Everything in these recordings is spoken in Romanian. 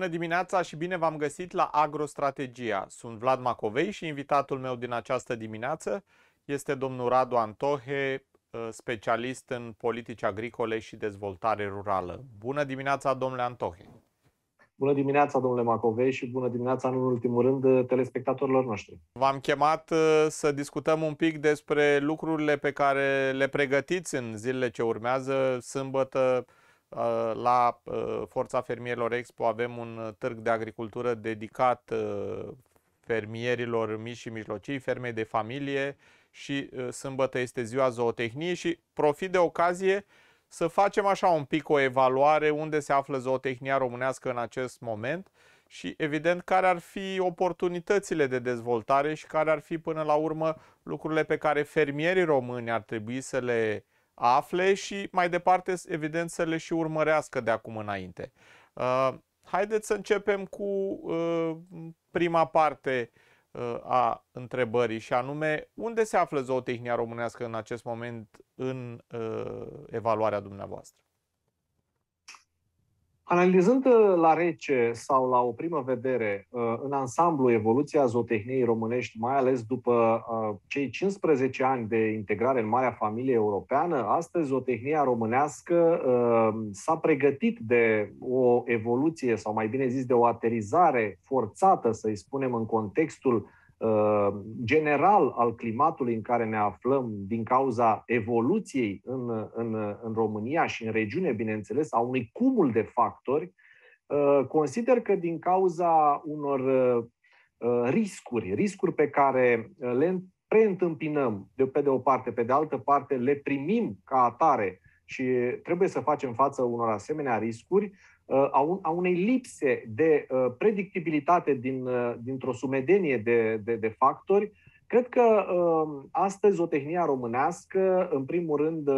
Bună dimineața și bine v-am găsit la Agrostrategia. Sunt Vlad Macovei și invitatul meu din această dimineață este domnul Radu Antohe, uh, specialist în politici agricole și dezvoltare rurală. Bună dimineața, domnule Antohe! Bună dimineața, domnule Macovei, și bună dimineața, în ultimul rând, telespectatorilor noștri. V-am chemat uh, să discutăm un pic despre lucrurile pe care le pregătiți în zilele ce urmează, sâmbătă, Uh, la uh, Forța Fermierilor Expo avem un uh, târg de agricultură dedicat fermierilor mici și mijlocii, ferme de familie și sâmbătă este ziua zootehniei și profit de ocazie să facem așa un pic o evaluare unde se află zootehnia românească în acest moment și evident care ar fi oportunitățile de dezvoltare și care ar fi până la urmă lucrurile pe care fermierii români ar trebui să le afle și mai departe, evident, să le și urmărească de acum înainte. Uh, haideți să începem cu uh, prima parte uh, a întrebării și anume unde se află zootehnia românească în acest moment în evaluarea dumneavoastră? Analizând uh, la rece sau la o primă vedere uh, în ansamblu evoluția zootehniei românești, mai ales după uh, cei 15 ani de integrare în Marea Familie Europeană, astăzi zootehnia românească s-a pregătit de o evoluție sau mai bine zis de o aterizare forțată, să-i spunem, în contextul Uh, general al climatului în care ne aflăm din cauza evoluției în, în, în România și în regiune, bineînțeles, a unui cumul de factori, uh, consider că din cauza unor uh, riscuri, riscuri pe care le preîntâmpinăm de pe de o parte, pe de altă parte le primim ca atare și trebuie să facem față unor asemenea riscuri, Uh, a, un, a unei lipse de uh, predictibilitate din, uh, dintr-o sumedenie de, de, de factori, Cred că astăzi o tehnia românească, în primul rând,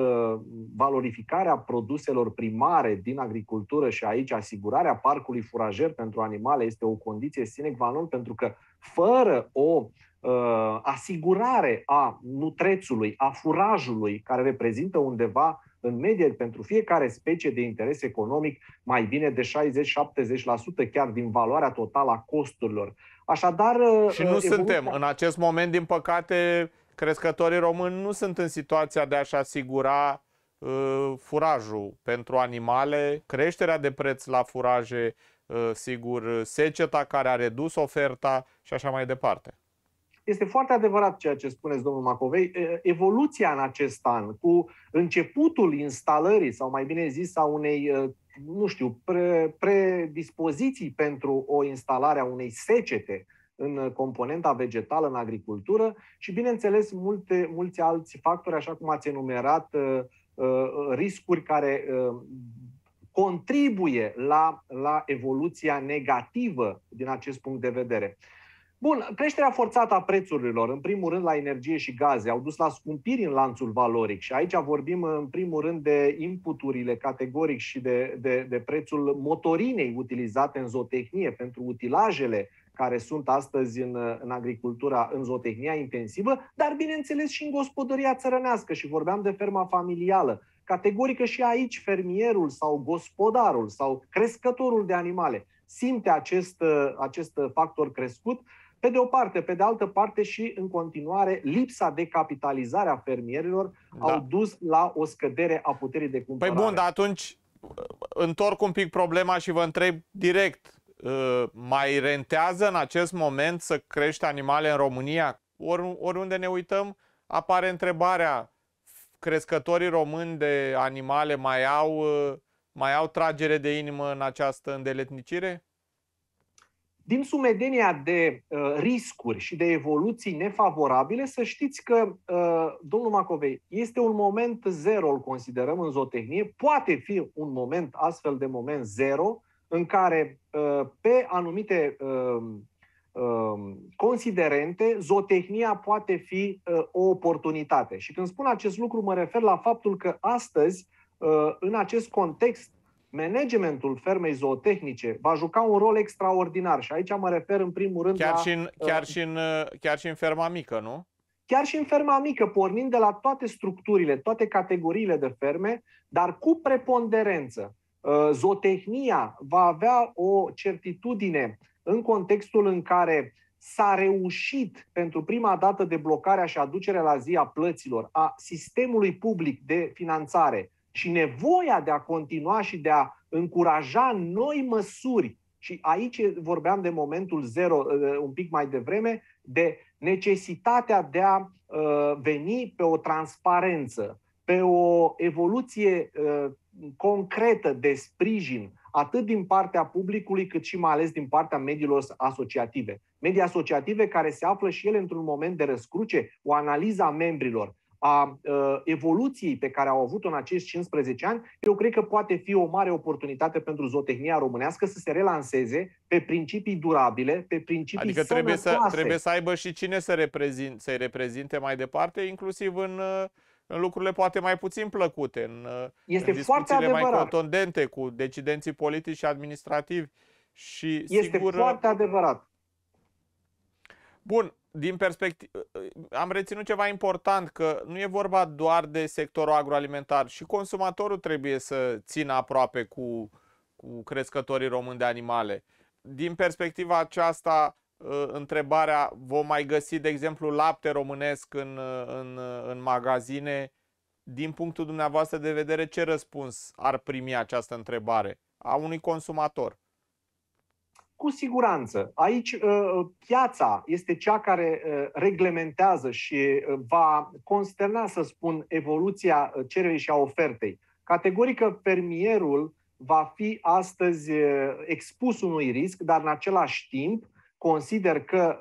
valorificarea produselor primare din agricultură și aici asigurarea parcului furajer pentru animale este o condiție sine qua non, pentru că fără o asigurare a nutrețului, a furajului, care reprezintă undeva în medie pentru fiecare specie de interes economic mai bine de 60-70% chiar din valoarea totală a costurilor. Așadar, și nu uh, evoluția... suntem. În acest moment, din păcate, crescătorii români nu sunt în situația de a-și asigura uh, furajul pentru animale, creșterea de preț la furaje, uh, sigur, seceta care a redus oferta și așa mai departe este foarte adevărat ceea ce spuneți, domnul Macovei. Evoluția în acest an, cu începutul instalării, sau mai bine zis, a unei, nu știu, pre, predispoziții pentru o instalare a unei secete în componenta vegetală în agricultură și, bineînțeles, multe, mulți alți factori, așa cum ați enumerat, riscuri care contribuie la, la evoluția negativă din acest punct de vedere. Bun, creșterea forțată a prețurilor, în primul rând la energie și gaze, au dus la scumpiri în lanțul valoric și aici vorbim în primul rând de inputurile categoric și de, de, de prețul motorinei utilizate în zootehnie pentru utilajele care sunt astăzi în, în agricultura, în zootehnia intensivă, dar bineînțeles și în gospodăria țărănească și vorbeam de ferma familială. Categorică și aici fermierul sau gospodarul sau crescătorul de animale simte acest, acest factor crescut pe de o parte, pe de altă parte și în continuare lipsa de capitalizare a fermierilor da. au dus la o scădere a puterii de păi cumpărare. Păi bun, dar atunci uh, întorc un pic problema și vă întreb direct. Uh, mai rentează în acest moment să crești animale în România? Or, oriunde ne uităm, apare întrebarea crescătorii români de animale mai au, uh, mai au tragere de inimă în această îndeletnicire? Din sumedenia de uh, riscuri și de evoluții nefavorabile, să știți că, uh, domnul Macovei, este un moment zero, îl considerăm în zootehnie, poate fi un moment, astfel de moment zero, în care uh, pe anumite uh, uh, considerente, zootehnia poate fi uh, o oportunitate. Și când spun acest lucru, mă refer la faptul că astăzi, uh, în acest context managementul fermei zootehnice va juca un rol extraordinar și aici mă refer în primul rând chiar la... Și în, uh, chiar, uh, și în, chiar și în ferma mică, nu? Chiar și în ferma mică, pornind de la toate structurile, toate categoriile de ferme, dar cu preponderență. Uh, zootehnia va avea o certitudine în contextul în care s-a reușit pentru prima dată deblocarea și aducerea la zi a plăților a sistemului public de finanțare și nevoia de a continua și de a încuraja noi măsuri. Și aici vorbeam de momentul zero uh, un pic mai devreme, de necesitatea de a uh, veni pe o transparență, pe o evoluție uh, concretă de sprijin, atât din partea publicului, cât și mai ales din partea mediilor asociative. Medii asociative care se află și ele într-un moment de răscruce, o analiză a membrilor, a uh, evoluției pe care au avut-o în acești 15 ani, eu cred că poate fi o mare oportunitate pentru zootehnia românească să se relanseze pe principii durabile, pe principii Adică trebuie să, trebuie să aibă și cine să reprezint, să reprezinte mai departe, inclusiv în, uh, în lucrurile poate mai puțin plăcute, în, uh, este în discuțiile mai contundente cu decidenții politici și administrativi. Și, este sigur, foarte adevărat. Bun, din perspectivă, ă, am reținut ceva important, că nu e vorba doar de sectorul agroalimentar. Și consumatorul trebuie să țină aproape cu, cu crescătorii români de animale. Din perspectiva aceasta, ă, întrebarea, vom mai găsi, de exemplu, lapte românesc în, ă, în, în magazine? Din punctul dumneavoastră de vedere, ce răspuns ar primi această întrebare a unui consumator? Cu siguranță. Aici uh, uh, piața este cea care uh, reglementează și va consterna, să spun, evoluția cererii și a ofertei. Categorică fermierul va fi astăzi expus unui risc, dar în același timp consider că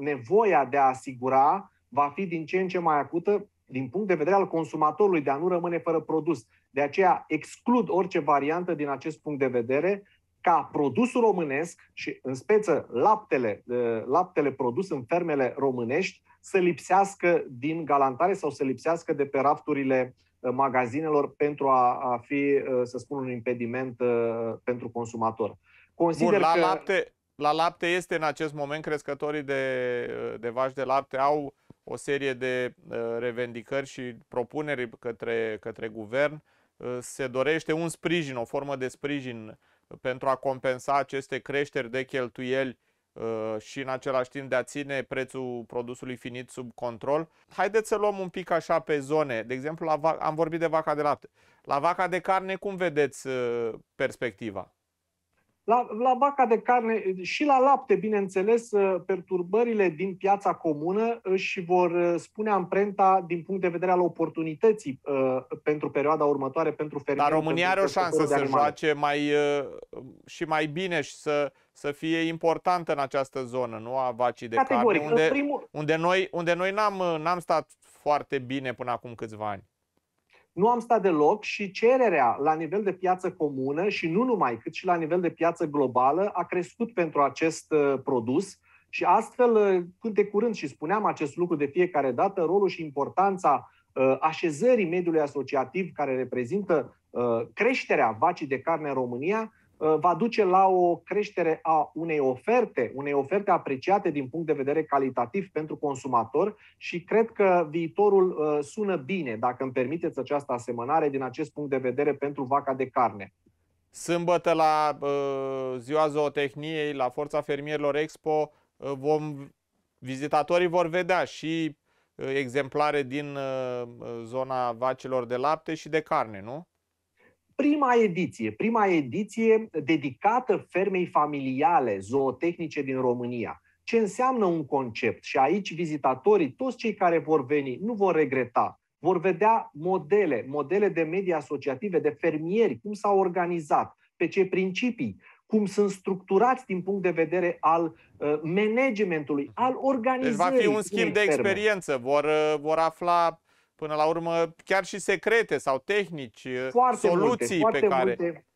nevoia de a asigura va fi din ce în ce mai acută din punct de vedere al consumatorului de a nu rămâne fără produs. De aceea exclud orice variantă din acest punct de vedere ca produsul românesc și în speță laptele, laptele produs în fermele românești să lipsească din galantare sau să lipsească de pe rafturile uh, magazinelor pentru a, a fi, uh, să spun, un impediment uh, pentru consumator. Consider Bun, la, că... lapte, la lapte este în acest moment crescătorii de, de vaci de lapte au o serie de revendicări și propuneri către, către guvern. Se dorește un sprijin, o formă de sprijin uh, pentru a compensa aceste creșteri de cheltuieli uh, și în același timp de a ține prețul produsului finit sub control. Haideți să luăm un pic așa pe zone. De exemplu, la am vorbit de vaca de lapte. La vaca de carne, cum vedeți uh, perspectiva? La, la vaca de carne și la lapte, bineînțeles, uh, perturbările din piața comună își vor uh, spune amprenta din punct de vedere al oportunității uh, pentru perioada următoare, pentru fermieri. Dar România are o șansă să joace mai, uh, și mai bine și să, să fie importantă în această zonă, nu a vacii de Categoric, carne, unde, primul... unde noi, unde noi n-am, n-am stat foarte bine până acum câțiva ani nu am stat deloc și cererea la nivel de piață comună și nu numai, cât și la nivel de piață globală a crescut pentru acest uh, produs și astfel, uh, când de curând și spuneam acest lucru de fiecare dată, rolul și importanța uh, așezării mediului asociativ care reprezintă creșterea vacii de carne în România Uh, va duce la o creștere a unei oferte, unei oferte apreciate din punct de vedere calitativ pentru consumator și cred că viitorul uh, sună bine, dacă îmi permiteți această asemănare din acest punct de vedere pentru vaca de carne. Sâmbătă la uh, ziua zootehniei, la Forța Fermierilor Expo, vom, vizitatorii vor vedea și exemplare din zona vacilor de lapte și de carne, nu? prima ediție, prima ediție dedicată fermei familiale zootehnice din România. Ce înseamnă un concept? Și aici vizitatorii, toți cei care vor veni, nu vor regreta. Vor vedea modele, modele de medii asociative, de fermieri, cum s-au organizat, pe ce principii, cum sunt structurați din punct de vedere al uh, managementului, al organizării. Deci va fi un schimb de experiență. Vor, uh, vor afla până la urmă chiar și secrete sau tehnici, foarte soluții multe, foarte pe care... Multe,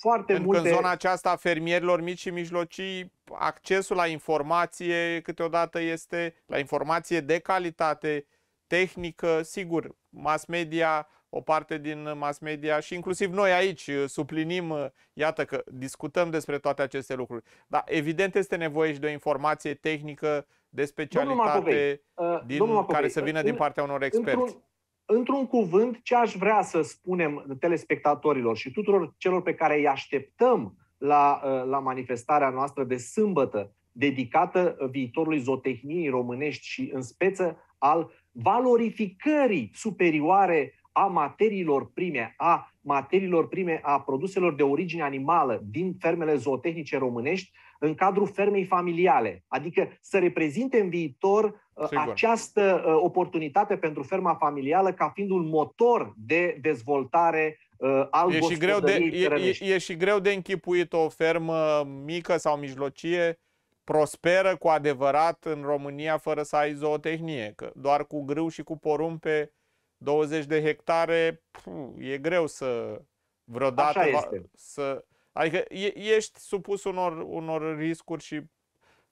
foarte pentru multe... că în zona aceasta a fermierilor mici și mijlocii, accesul la informație câteodată este la informație de calitate, tehnică, sigur, mass media, o parte din mass media și inclusiv noi aici suplinim, iată că discutăm despre toate aceste lucruri. Dar evident este nevoie și de o informație tehnică de specialitate uh, din, Macovei, care să vină uh, în, din partea unor experți? Într-un, într-un cuvânt, ce aș vrea să spunem telespectatorilor și tuturor celor pe care îi așteptăm la, uh, la manifestarea noastră de sâmbătă, dedicată viitorului zootehniei românești și în speță al valorificării superioare a materiilor prime, a materiilor prime, a produselor de origine animală din fermele zootehnice românești în cadrul fermei familiale. Adică să reprezinte în viitor uh, Sigur. această uh, oportunitate pentru ferma familială ca fiind un motor de dezvoltare uh, al e și, greu de, e, e, e și greu de închipuit o fermă mică sau mijlocie prosperă cu adevărat în România fără să ai zootehnie, că doar cu grâu și cu porumb pe 20 de hectare, puh, e greu să vreodată Așa este. să adică e, ești supus unor unor riscuri și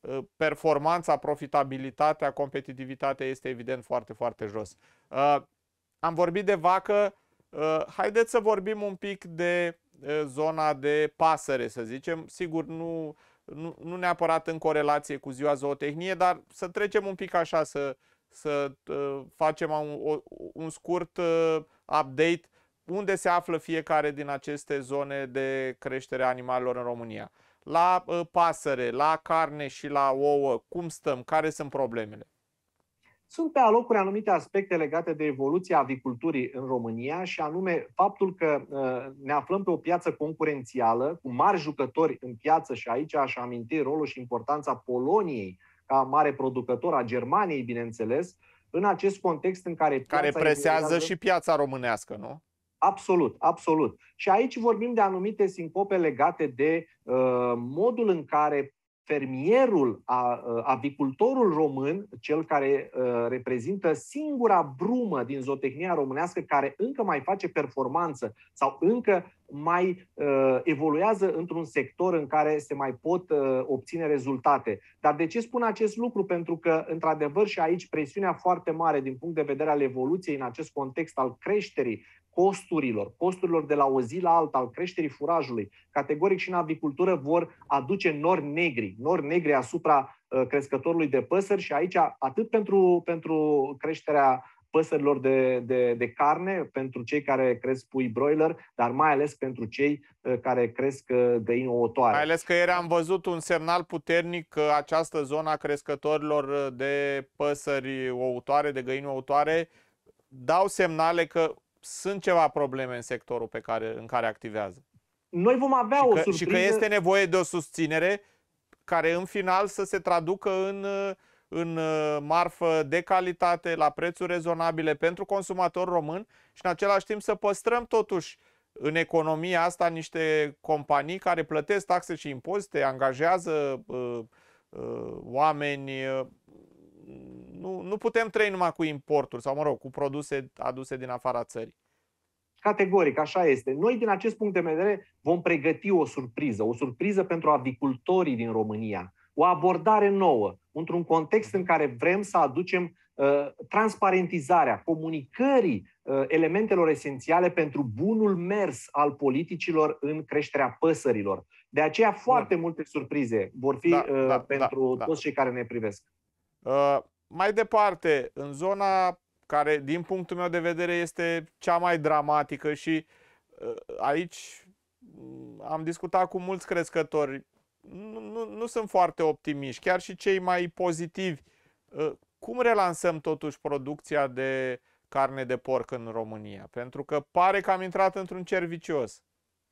uh, performanța, profitabilitatea, competitivitatea este evident foarte, foarte jos. Uh, am vorbit de vacă, uh, haideți să vorbim un pic de uh, zona de pasăre, să zicem. Sigur, nu, nu, nu neapărat în corelație cu ziua zootehnie, dar să trecem un pic așa, să, uh, să ă, facem un, un scurt ă, update unde se află fiecare din aceste zone de creștere a animalelor în România. La ă, pasăre, la carne și la ouă, cum stăm, care sunt problemele? Sunt pe alocuri anumite aspecte legate de evoluția aviculturii în România și anume faptul că ne aflăm pe o piață concurențială cu mari jucători în piață și aici aș aminti rolul și importanța Poloniei ca mare producător a Germaniei, bineînțeles, în acest context în care... Care presează și piața românească, nu? Absolut, absolut. Și aici vorbim de anumite sincope legate de uh, modul în care fermierul, a, uh, avicultorul român, cel care uh, reprezintă singura brumă din zootehnia românească care încă mai face performanță sau încă mai uh, evoluează într-un sector în care se mai pot uh, obține rezultate. Dar de ce spun acest lucru? Pentru că, într-adevăr, și aici presiunea foarte mare din punct de vedere al evoluției în acest context al creșterii costurilor, costurilor de la o zi la alta, al creșterii furajului, categoric și în avicultură vor aduce nori negri, nori negri asupra uh, crescătorului de păsări și aici atât pentru, pentru creșterea păsărilor de, de, de carne, pentru cei care cresc pui broiler, dar mai ales pentru cei uh, care cresc uh, găini ouătoare. Mai ales că ieri am văzut un semnal puternic că această zonă a crescătorilor uh, de păsări ouătoare, de găini ouătoare, dau semnale că sunt ceva probleme în sectorul pe care, în care activează. Noi vom avea și o că, surpriză. Și că este nevoie de o susținere care în final să se traducă în uh, în uh, marfă de calitate, la prețuri rezonabile pentru consumator român și în același timp să păstrăm totuși în economia asta niște companii care plătesc taxe și impozite, angajează uh, uh, oameni. Uh, nu, nu putem trăi numai cu importuri sau, mă rog, cu produse aduse din afara țării. Categoric, așa este. Noi, din acest punct de vedere, vom pregăti o surpriză, o surpriză pentru avicultorii din România, o abordare nouă, într-un context în care vrem să aducem uh, transparentizarea comunicării uh, elementelor esențiale pentru bunul mers al politicilor în creșterea păsărilor. De aceea da. foarte da. multe surprize vor fi da, uh, da, pentru da, da, toți cei care ne privesc. Uh, mai departe, în zona care, din punctul meu de vedere, este cea mai dramatică și uh, aici mm, am discutat cu mulți crescători nu, nu, nu sunt foarte optimiști, chiar și cei mai pozitivi. Uh, cum relansăm totuși producția de carne de porc în România? Pentru că pare că am intrat într-un cer vicios.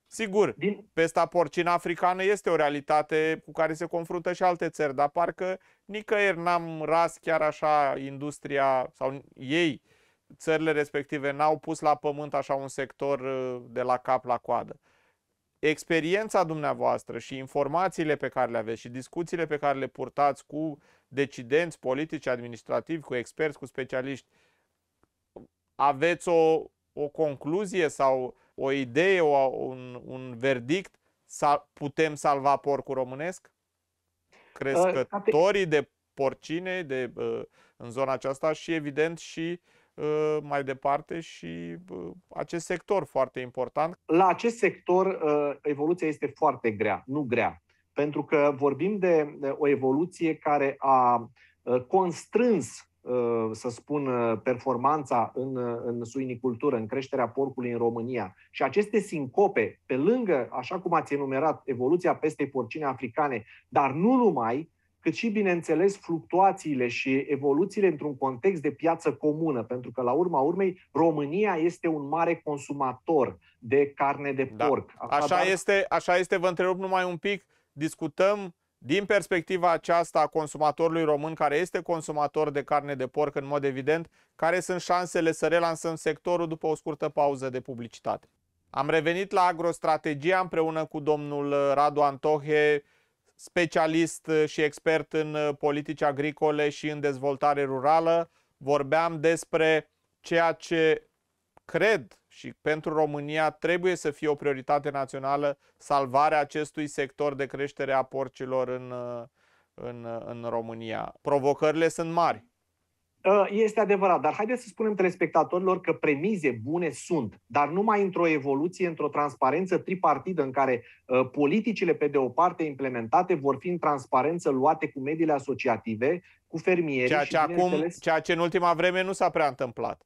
Sigur, Din... pesta porcină africană este o realitate cu care se confruntă și alte țări, dar parcă nicăieri n-am ras chiar așa industria sau ei, țările respective, n-au pus la pământ așa un sector uh, de la cap la coadă experiența dumneavoastră și informațiile pe care le aveți și discuțiile pe care le purtați cu decidenți politici, administrativi, cu experți, cu specialiști, aveți o, o concluzie sau o idee, o, un, un verdict, sa, putem salva porcul românesc? Uh, Crescătorii de porcine de, uh, în zona aceasta și evident și Ă, mai departe și acest sector foarte important. La acest sector ă, evoluția este foarte grea, nu grea, pentru că vorbim de o evoluție care a ă, constrâns să spun, performanța în, în suinicultură, în creșterea porcului în România. Și aceste sincope, pe lângă, așa cum ați enumerat, evoluția peste porcine africane, dar nu numai, cât și, bineînțeles, fluctuațiile și evoluțiile într-un context de piață comună, pentru că, la urma urmei, România este un mare consumator de carne de da. porc. Da, Așa, este, așa este, vă întrerup numai un pic, discutăm din perspectiva aceasta a consumatorului român care este consumator de carne de porc în mod evident, care sunt șansele să relansăm sectorul după o scurtă pauză de publicitate. Am revenit la agrostrategia împreună cu domnul Radu Antohe, specialist uh, și expert în uh, politici agricole și în dezvoltare rurală. Vorbeam despre ceea ce cred și pentru România trebuie să fie o prioritate națională salvarea acestui sector de creștere a porcilor în, uh, în, în România. Provocările sunt mari. Uh, este adevărat, dar haideți să spunem telespectatorilor că premize bune sunt, dar numai într-o evoluție, într-o transparență tripartidă în care uh, politicile, pe de o parte, implementate vor fi în transparență luate cu mediile asociative, cu fermieri. Ceea ce, acum, ceea ce în ultima vreme nu s-a prea întâmplat.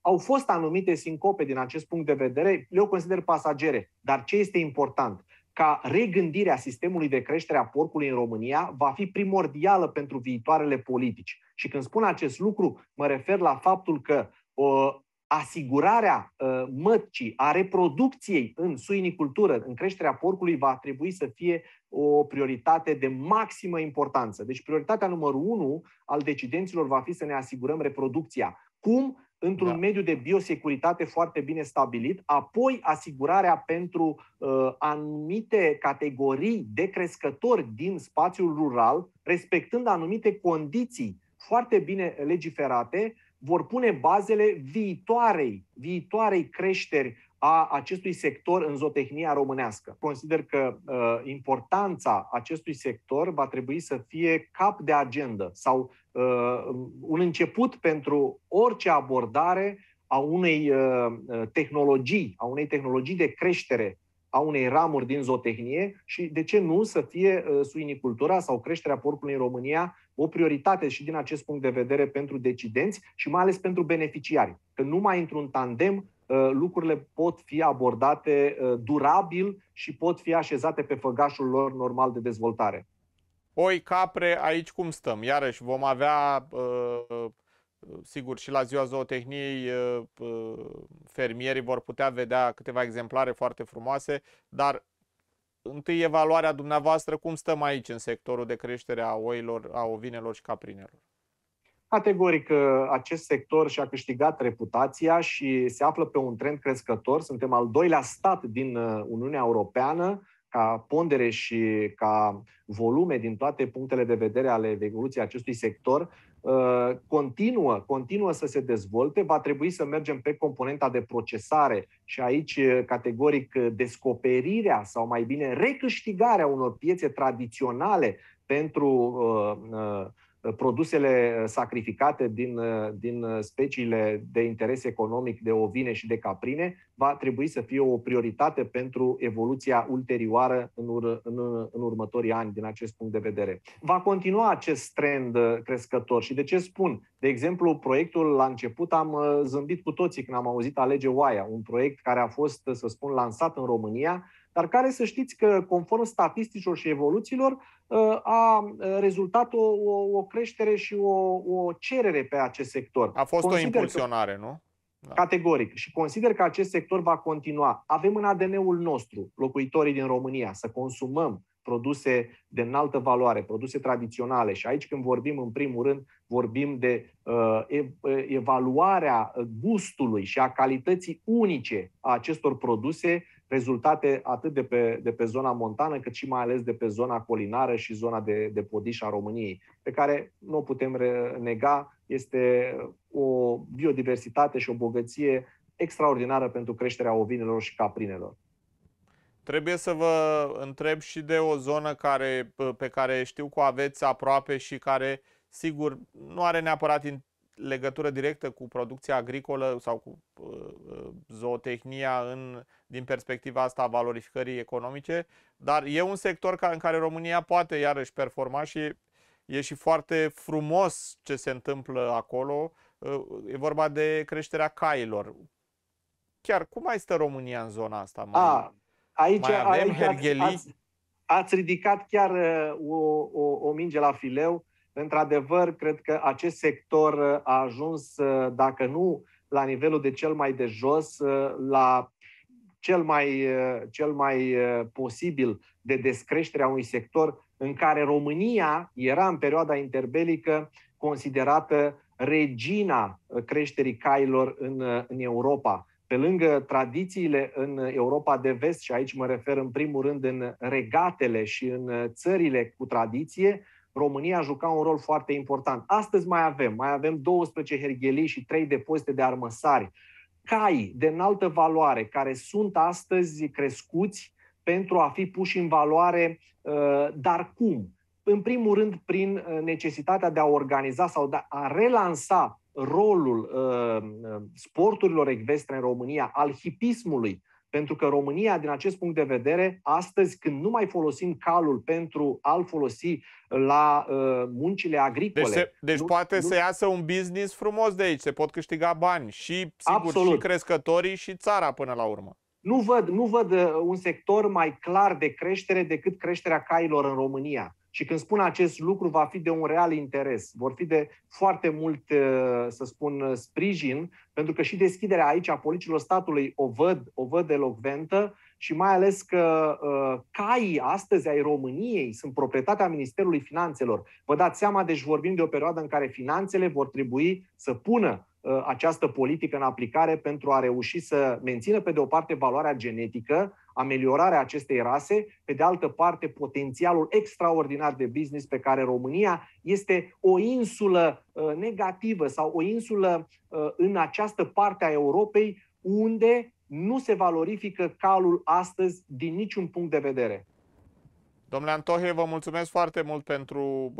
Au fost anumite sincope din acest punct de vedere, Le consider pasagere, dar ce este important? ca regândirea sistemului de creștere a porcului în România va fi primordială pentru viitoarele politici. Și când spun acest lucru, mă refer la faptul că uh, asigurarea uh, ă, mătcii, a reproducției în suinicultură, în creșterea porcului, va trebui să fie o prioritate de maximă importanță. Deci prioritatea numărul unu al decidenților va fi să ne asigurăm reproducția. Cum? într-un da. mediu de biosecuritate foarte bine stabilit, apoi asigurarea pentru uh, anumite categorii de crescători din spațiul rural, respectând anumite condiții foarte bine legiferate, vor pune bazele viitoarei, viitoarei creșteri a acestui sector în zootehnia românească. Consider că uh, importanța acestui sector va trebui să fie cap de agendă sau Uh, un început pentru orice abordare a unei uh, uh, tehnologii, a unei tehnologii de creștere a unei ramuri din zootehnie și de ce nu să fie suinicultura sau creșterea porcului în România o prioritate și din acest punct de vedere pentru decidenți și mai ales pentru beneficiari. Că numai într-un tandem lucrurile pot fi abordate durabil și pot fi așezate pe făgașul lor normal de dezvoltare. Oi, capre, aici cum stăm? Iarăși vom avea, uh, uh, sigur, și la ziua zootehniei uh, fermierii vor putea vedea câteva exemplare foarte frumoase, dar întâi evaluarea dumneavoastră, cum stăm aici în sectorul de creștere a oilor, a ovinelor și caprinelor? Categoric, acest sector și-a câștigat reputația și se află pe un trend crescător. Suntem al doilea stat din Uniunea Europeană ca pondere și ca volume din toate punctele de vedere ale evoluției acestui sector uh, continuă, continuă să se dezvolte, va trebui să mergem pe componenta de procesare și aici uh, categoric uh, descoperirea sau mai bine recâștigarea unor piețe tradiționale pentru uh, uh, produsele sacrificate din, din speciile de interes economic de ovine și de caprine va trebui să fie o prioritate pentru evoluția ulterioară în, ur, în, în următorii ani din acest punct de vedere. Va continua acest trend uh, crescător și de ce spun? De exemplu, proiectul la început am uh, zâmbit cu toții când am auzit Alege Oaia, un proiect care a fost, uh, să spun, lansat în România, dar care să știți că, conform statisticilor și evoluțiilor, a rezultat o, o, o creștere și o, o cerere pe acest sector. A fost Consider o impulsionare, că... nu? Da. Categoric. Și consider că acest sector va continua. Avem în ADN-ul nostru, locuitorii din România, să consumăm produse de înaltă valoare, produse tradiționale. Și aici când vorbim, în primul rând, vorbim de uh, uh, evaluarea gustului și a calității unice a acestor produse rezultate atât de pe, de pe zona montană, cât și mai ales de pe zona colinară și zona de, de podiș a României, pe care nu o putem nega, este o biodiversitate și o bogăție extraordinară pentru creșterea ovinelor și caprinelor. Trebuie să vă întreb și de o zonă care, pe care știu că o aveți aproape și care, sigur, nu are neapărat legătură directă cu producția agricolă sau cu uh, zootehnia în, din perspectiva asta a valorificării economice, dar e un sector ca, în care România poate iarăși performa și e și foarte frumos ce se întâmplă acolo. Uh, e vorba de creșterea cailor. Chiar cum mai stă România în zona asta? Mai, A, aici, mai avem aici Ați, ați ridicat chiar uh, o, o, o minge la fileu. Într-adevăr, cred că acest sector uh, a ajuns, dacă nu la nivelul de cel mai de jos, la cel mai, cel mai posibil de descreștere a unui sector în care România era în perioada interbelică considerată regina uh, creșterii cailor în, uh, în Europa. Pe lângă tradițiile în Europa de vest, și aici mă refer în primul rând în regatele și în uh, țările cu tradiție, România juca un rol foarte important. Astăzi mai avem, mai avem 12 herghelii și 3 depozite de armăsari, cai de înaltă valoare care sunt astăzi crescuți pentru a fi puși în valoare, uh, dar cum? În primul rând, prin uh, necesitatea de a organiza sau de a relansa rolul uh, sporturilor ecvestre în România, al hipismului, pentru că România, din acest punct de vedere, astăzi, când nu mai folosim calul pentru a-l folosi la uh, muncile agricole... Deci, se, deci nu, poate nu... să iasă un business frumos de aici, se pot câștiga bani și, sigur, Absolut. și crescătorii și țara până la urmă. Nu văd, nu văd uh, un sector mai clar de creștere decât creșterea cailor în România. Și când spun acest lucru, va fi de un real interes. Vor fi de foarte mult, uh, să spun, uh, sprijin, pentru că și deschiderea aici a policilor statului o văd, o văd elocventă și mai ales că uh, caii astăzi ai României sunt proprietatea Ministerului Finanțelor. Vă dați seama, deci vorbim de o perioadă în care finanțele vor trebui să pună Uh, această politică în aplicare pentru a reuși să mențină, pe de o parte, valoarea genetică, ameliorarea acestei rase, pe de altă parte, potențialul extraordinar de business pe care România este o insulă uh, negativă sau o insulă uh, în această parte a Europei unde nu se valorifică calul astăzi din niciun punct de vedere. Domnule Antohe, vă mulțumesc foarte mult pentru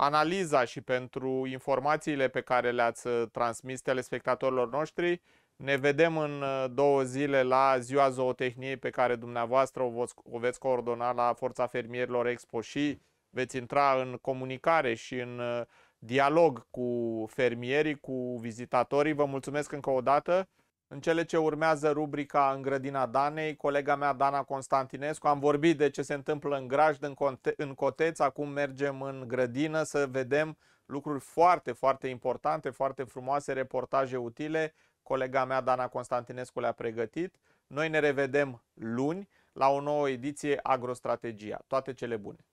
analiza și pentru informațiile pe care le-ați uh, transmis telespectatorilor noștri. Ne vedem în uh, două zile la ziua zootehniei pe care dumneavoastră o, voți, o veți coordona la Forța Fermierilor Expo și veți intra în comunicare și în uh, dialog cu fermierii, cu vizitatorii. Vă mulțumesc încă o dată. În cele ce urmează rubrica În grădina Danei, colega mea Dana Constantinescu, am vorbit de ce se întâmplă în Grajd, în, conte- în Coteț, acum mergem în grădină să vedem lucruri foarte, foarte importante, foarte frumoase, reportaje utile. Colega mea Dana Constantinescu le-a pregătit. Noi ne revedem luni la o nouă ediție Agrostrategia. Toate cele bune!